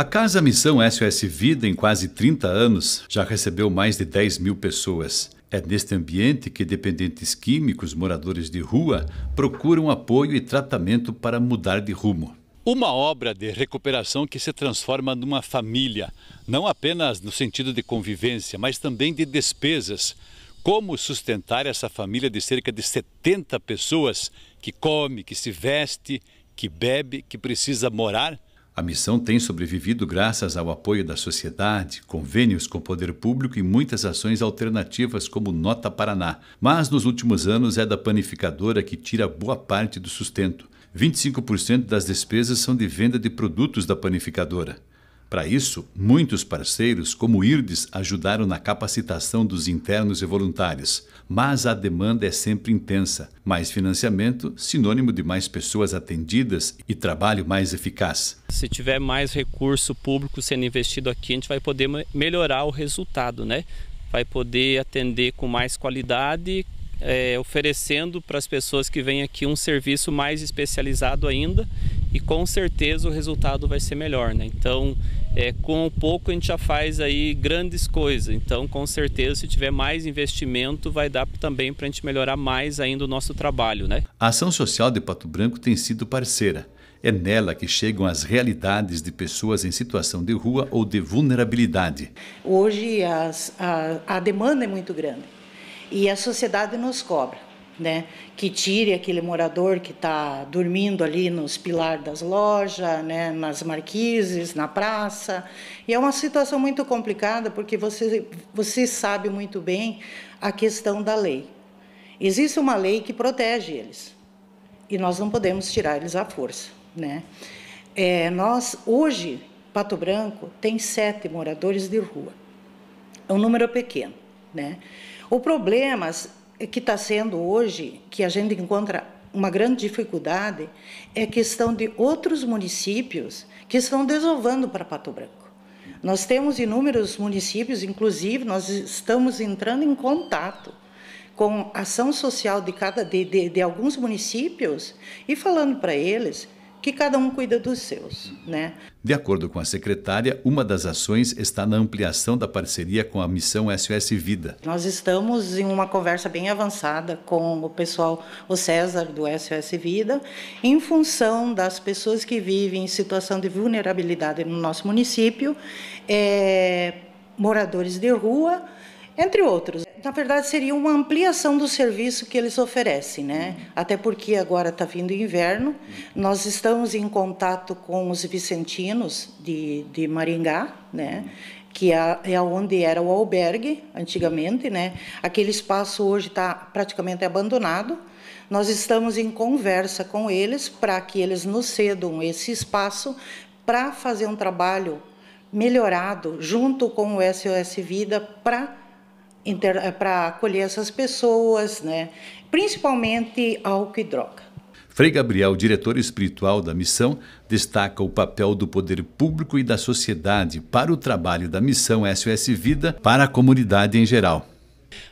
A Casa Missão SOS Vida, em quase 30 anos, já recebeu mais de 10 mil pessoas. É neste ambiente que dependentes químicos, moradores de rua, procuram apoio e tratamento para mudar de rumo. Uma obra de recuperação que se transforma numa família, não apenas no sentido de convivência, mas também de despesas. Como sustentar essa família de cerca de 70 pessoas que come, que se veste, que bebe, que precisa morar a missão tem sobrevivido graças ao apoio da sociedade, convênios com o poder público e muitas ações alternativas, como Nota Paraná. Mas nos últimos anos é da panificadora que tira boa parte do sustento. 25% das despesas são de venda de produtos da panificadora. Para isso, muitos parceiros, como o IRDES, ajudaram na capacitação dos internos e voluntários, mas a demanda é sempre intensa. Mais financiamento, sinônimo de mais pessoas atendidas e trabalho mais eficaz. Se tiver mais recurso público sendo investido aqui, a gente vai poder melhorar o resultado, né? Vai poder atender com mais qualidade, é, oferecendo para as pessoas que vêm aqui um serviço mais especializado ainda e com certeza o resultado vai ser melhor, né? Então, é, com um pouco a gente já faz aí grandes coisas. Então, com certeza, se tiver mais investimento, vai dar também para a gente melhorar mais ainda o nosso trabalho, né? A ação social de Pato Branco tem sido parceira. É nela que chegam as realidades de pessoas em situação de rua ou de vulnerabilidade. Hoje as, a, a demanda é muito grande e a sociedade nos cobra né? Que tire aquele morador que está dormindo ali nos pilares das lojas, né? Nas marquises, na praça. E é uma situação muito complicada porque você você sabe muito bem a questão da lei. Existe uma lei que protege eles e nós não podemos tirar eles à força, né? É, nós hoje Pato Branco tem sete moradores de rua. É um número pequeno, né? O problema é que está sendo hoje, que a gente encontra uma grande dificuldade, é a questão de outros municípios que estão desovando para Pato Branco. Nós temos inúmeros municípios, inclusive nós estamos entrando em contato com ação social de cada de, de, de alguns municípios e falando para eles que cada um cuida dos seus, né? De acordo com a secretária, uma das ações está na ampliação da parceria com a missão SOS Vida. Nós estamos em uma conversa bem avançada com o pessoal, o César do SOS Vida, em função das pessoas que vivem em situação de vulnerabilidade no nosso município, é, moradores de rua entre outros. Na verdade, seria uma ampliação do serviço que eles oferecem, né? Até porque agora está vindo inverno, nós estamos em contato com os vicentinos de, de Maringá, né? que é, é onde era o albergue antigamente, né? Aquele espaço hoje está praticamente abandonado. Nós estamos em conversa com eles para que eles nos cedam esse espaço para fazer um trabalho melhorado junto com o SOS Vida para eh, para acolher essas pessoas, né? principalmente álcool e droga. Frei Gabriel, diretor espiritual da missão, destaca o papel do poder público e da sociedade para o trabalho da missão SOS Vida para a comunidade em geral.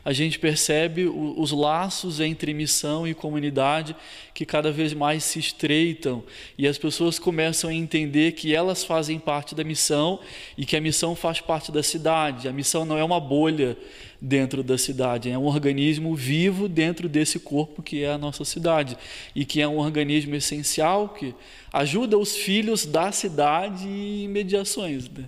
A gente percebe os laços entre missão e comunidade que cada vez mais se estreitam e as pessoas começam a entender que elas fazem parte da missão e que a missão faz parte da cidade. A missão não é uma bolha dentro da cidade, é um organismo vivo dentro desse corpo que é a nossa cidade e que é um organismo essencial que ajuda os filhos da cidade em mediações. Né?